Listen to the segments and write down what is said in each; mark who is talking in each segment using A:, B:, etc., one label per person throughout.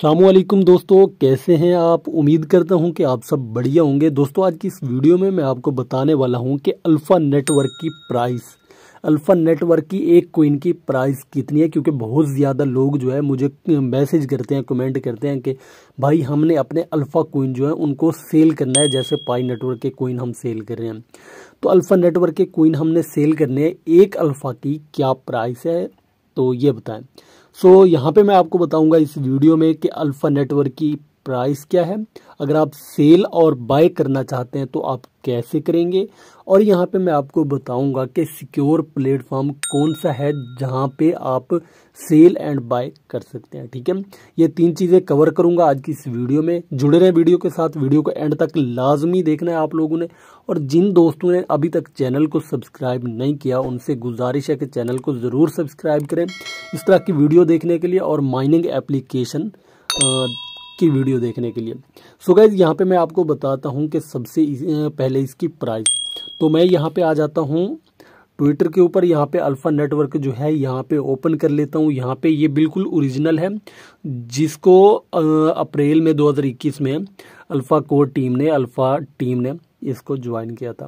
A: असलम दोस्तों कैसे हैं आप उम्मीद करता हूं कि आप सब बढ़िया होंगे दोस्तों आज की इस वीडियो में मैं आपको बताने वाला हूं कि अल्फ़ा नेटवर्क की प्राइस अल्फ़ा नेटवर्क की एक कोइन की प्राइस कितनी है क्योंकि बहुत ज़्यादा लोग जो है मुझे मैसेज करते हैं कमेंट करते हैं कि भाई हमने अपने अल्फ़ा कोइन जो है उनको सेल करना है जैसे पाई नेटवर्क के कोइन हम सेल कर रहे हैं तो अल्फ़ा नेटवर्क के कोइन हमने सेल करने हैं एक अल्फ़ा की क्या प्राइस है तो ये बताएं सो so, यहाँ पे मैं आपको बताऊंगा इस वीडियो में कि अल्फ़ा नेटवर्क की प्राइस क्या है अगर आप सेल और बाय करना चाहते हैं तो आप कैसे करेंगे और यहाँ पे मैं आपको बताऊंगा कि सिक्योर प्लेटफॉर्म कौन सा है जहाँ पे आप सेल एंड बाय कर सकते हैं ठीक है ये तीन चीज़ें कवर करूंगा आज की इस वीडियो में जुड़े रहें वीडियो के साथ वीडियो को एंड तक लाजमी देखना है आप लोगों ने और जिन दोस्तों ने अभी तक चैनल को सब्सक्राइब नहीं किया उनसे गुजारिश है कि चैनल को ज़रूर सब्सक्राइब करें इस तरह की वीडियो देखने के लिए और माइनिंग एप्लीकेशन इसकी वीडियो देखने के लिए सो गाइज़ यहाँ पे मैं आपको बताता हूँ कि सबसे पहले इसकी प्राइस तो मैं यहाँ पे आ जाता हूँ ट्विटर के ऊपर यहाँ पे अल्फ़ा नेटवर्क जो है यहाँ पे ओपन कर लेता हूँ यहाँ पे ये बिल्कुल ओरिजिनल है जिसको अप्रैल में 2021 में अल्फ़ा कोर टीम ने अल्फ़ा टीम ने इसको ज्वाइन किया था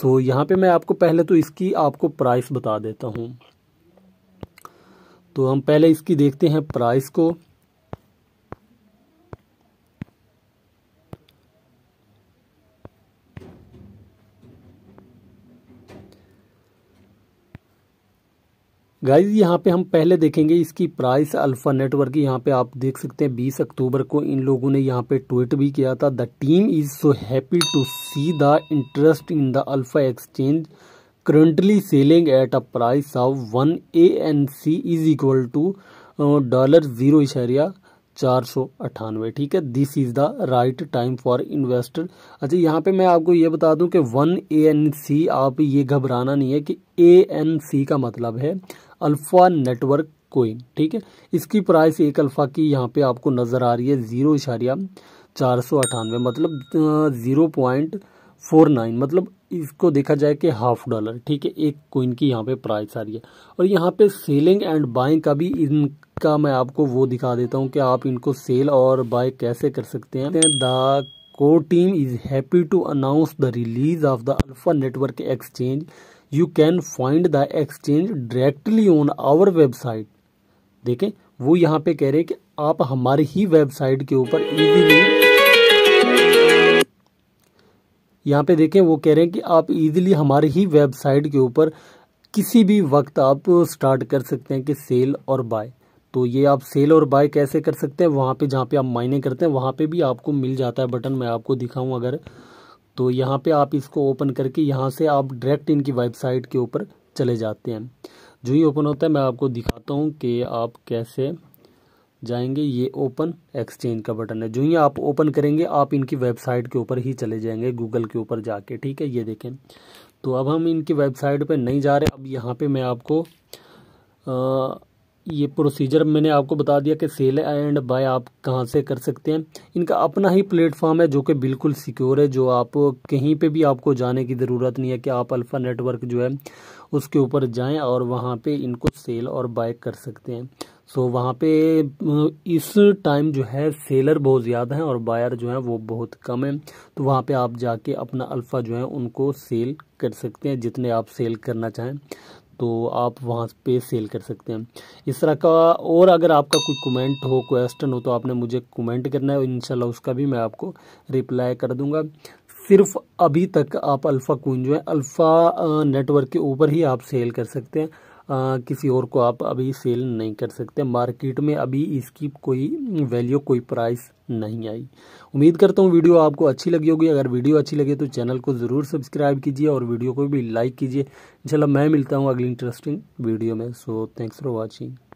A: सो so, यहाँ पे मैं आपको पहले तो इसकी आपको प्राइस बता देता हूँ तो हम पहले इसकी देखते हैं प्राइस को गाइज यहाँ पे हम पहले देखेंगे इसकी प्राइस अल्फा नेटवर्क की यहाँ पे आप देख सकते हैं 20 अक्टूबर को इन लोगों ने यहाँ पे ट्वीट भी किया था the team is so happy to see the interest in the alpha exchange currently selling at a price of one A N C is equal to dollar zero इशारिया चार सौ अट्ठानवे ठीक है this is the right time for investor अच्छा यहाँ पे मैं आपको ये बता दूं कि वन ए एन सी आप ये घबराना नहीं है कि ए एन सी का मतलब है अल्फ़ा नेटवर्क कोइन ठीक है इसकी प्राइस एक अल्फ़ा की यहाँ पे आपको नज़र आ रही है ज़ीरो इशारिया चार सौ अठानवे मतलब ज़ीरो पॉइंट फोर नाइन मतलब इसको देखा जाए कि हाफ डॉलर ठीक है एक कोइन की यहाँ पे प्राइस आ रही है और यहाँ पे सेलिंग एंड बाइंग का भी इनका मैं आपको वो दिखा देता हूँ कि आप इनको सेल और बाय कैसे कर सकते हैं the core team is happy to announce the release of the alpha network exchange you can find the exchange directly on our website देखें वो यहाँ पे कह रहे हैं कि आप हमारी ही वेबसाइट के ऊपर इजीली यहाँ पे देखें वो कह रहे हैं कि आप इजीली हमारी ही वेबसाइट के ऊपर किसी भी वक्त आप स्टार्ट कर सकते हैं कि सेल और बाय तो ये आप सेल और बाय कैसे कर सकते हैं वहाँ पे जहाँ पे आप मायने करते हैं वहाँ पे भी आपको मिल जाता है बटन मैं आपको दिखाऊं अगर तो यहाँ पे आप इसको ओपन करके यहाँ से आप डायरेक्ट इनकी वेबसाइट के ऊपर चले जाते हैं जो ही ओपन होता है मैं आपको दिखाता हूँ कि आप कैसे जाएंगे ये ओपन एक्सचेंज का बटन है जो ही आप ओपन करेंगे आप इनकी वेबसाइट के ऊपर ही चले जाएंगे गूगल के ऊपर जाके ठीक है ये देखें तो अब हम इनकी वेबसाइट पर नहीं जा रहे अब यहाँ पर मैं आपको आ, ये प्रोसीजर मैंने आपको बता दिया कि सेल एंड बाय आप कहाँ से कर सकते हैं इनका अपना ही प्लेटफॉर्म है जो कि बिल्कुल सिक्योर है जो आप कहीं पे भी आपको जाने की ज़रूरत नहीं है कि आप अल्फ़ा नेटवर्क जो है उसके ऊपर जाएं और वहाँ पे इनको सेल और बाय कर सकते हैं सो वहाँ पे इस टाइम जो है सेलर बहुत ज़्यादा हैं और बायर जो हैं वो बहुत कम हैं तो वहाँ पर आप जाके अपना अल्फ़ा जो है उनको सेल कर सकते हैं जितने आप सेल करना चाहें तो आप वहाँ पे सेल कर सकते हैं इस तरह का और अगर आपका कोई कमेंट हो क्वेश्चन हो तो आपने मुझे कमेंट करना है इनशाला उसका भी मैं आपको रिप्लाई कर दूंगा सिर्फ अभी तक आप अल्फ़ा कून जो है अल्फ़ा नेटवर्क के ऊपर ही आप सेल कर सकते हैं किसी और को आप अभी सेल नहीं कर सकते मार्केट में अभी इसकी कोई वैल्यू कोई प्राइस नहीं आई उम्मीद करता हूँ वीडियो आपको अच्छी लगी होगी अगर वीडियो अच्छी लगे तो चैनल को ज़रूर सब्सक्राइब कीजिए और वीडियो को भी लाइक कीजिए चलो मैं मिलता हूँ अगली इंटरेस्टिंग वीडियो में सो थैंक्स फॉर वॉचिंग